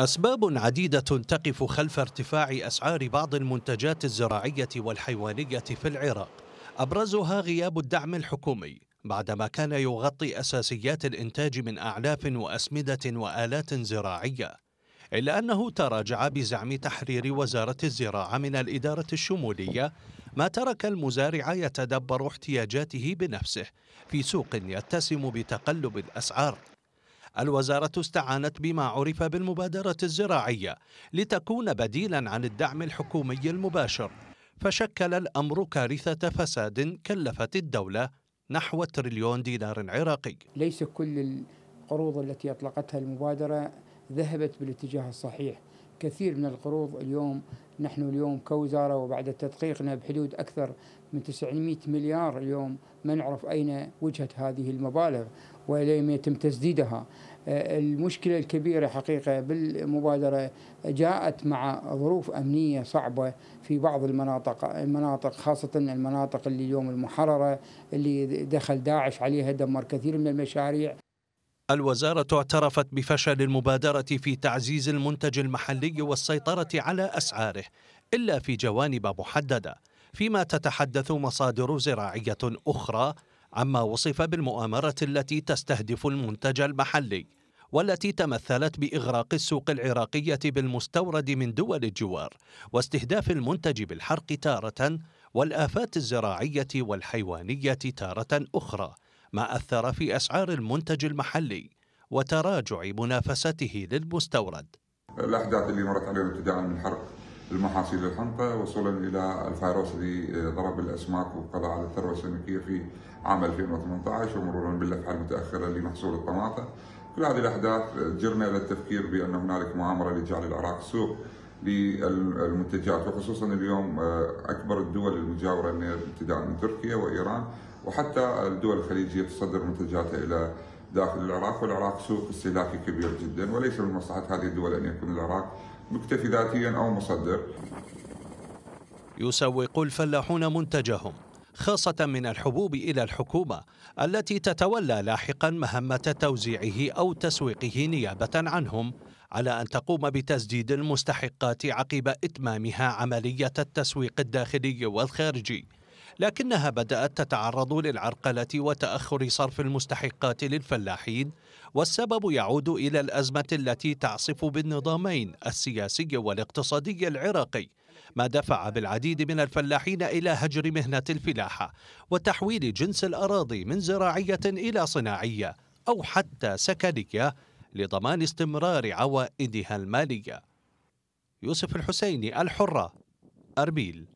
أسباب عديدة تقف خلف ارتفاع أسعار بعض المنتجات الزراعية والحيوانية في العراق أبرزها غياب الدعم الحكومي بعدما كان يغطي أساسيات الإنتاج من أعلاف وأسمدة وآلات زراعية إلا أنه تراجع بزعم تحرير وزارة الزراعة من الإدارة الشمولية ما ترك المزارع يتدبر احتياجاته بنفسه في سوق يتسم بتقلب الأسعار الوزارة استعانت بما عرف بالمبادرة الزراعية لتكون بديلا عن الدعم الحكومي المباشر فشكل الأمر كارثة فساد كلفت الدولة نحو تريليون دينار عراقي ليس كل القروض التي أطلقتها المبادرة ذهبت بالاتجاه الصحيح كثير من القروض اليوم نحن اليوم كوزارة وبعد تدقيقنا بحدود أكثر من 900 مليار اليوم ما نعرف أين وجهة هذه المبالغ ولم يتم تسديدها آه، المشكلة الكبيرة حقيقة بالمبادرة جاءت مع ظروف أمنية صعبة في بعض المناطق المناطق خاصة المناطق اللي اليوم المحررة اللي دخل داعش عليها دمر كثير من المشاريع الوزارة اعترفت بفشل المبادرة في تعزيز المنتج المحلي والسيطرة على أسعاره إلا في جوانب محددة فيما تتحدث مصادر زراعية أخرى عما وصف بالمؤامرة التي تستهدف المنتج المحلي والتي تمثلت باغراق السوق العراقيه بالمستورد من دول الجوار واستهداف المنتج بالحرق تاره والافات الزراعيه والحيوانيه تاره اخرى ما أثر في أسعار المنتج المحلي وتراجع منافسته للمستورد الأحداث اللي مرت علينا ابتداء من حرق المحاصيل الحنطة وصولا إلى الفيروس اللي ضرب الأسماك وقضى على الثروة السمكية في عام 2018 ومرورا باللفحة المتأخرة لمحصول الطماطم كل هذه الأحداث جرنا إلى التفكير بأن هنالك مؤامرة لجعل العراق سوق للمنتجات وخصوصا اليوم آه، اكبر الدول المجاوره ابتداء من تركيا وايران وحتى الدول الخليجيه تصدر منتجاتها الى داخل العراق والعراق سوق استهلاكي كبير جدا وليس من مصلحه هذه الدول ان يكون العراق مكتفي ذاتيا او مصدر. يسوق الفلاحون منتجهم خاصة من الحبوب إلى الحكومة التي تتولى لاحقا مهمة توزيعه أو تسويقه نيابة عنهم على أن تقوم بتسديد المستحقات عقب إتمامها عملية التسويق الداخلي والخارجي لكنها بدأت تتعرض للعرقلة وتأخر صرف المستحقات للفلاحين والسبب يعود إلى الأزمة التي تعصف بالنظامين السياسي والاقتصادي العراقي ما دفع بالعديد من الفلاحين إلى هجر مهنة الفلاحة وتحويل جنس الأراضي من زراعية إلى صناعية أو حتى سكنية لضمان استمرار عوائدها المالية يوسف الحسيني الحرة أربيل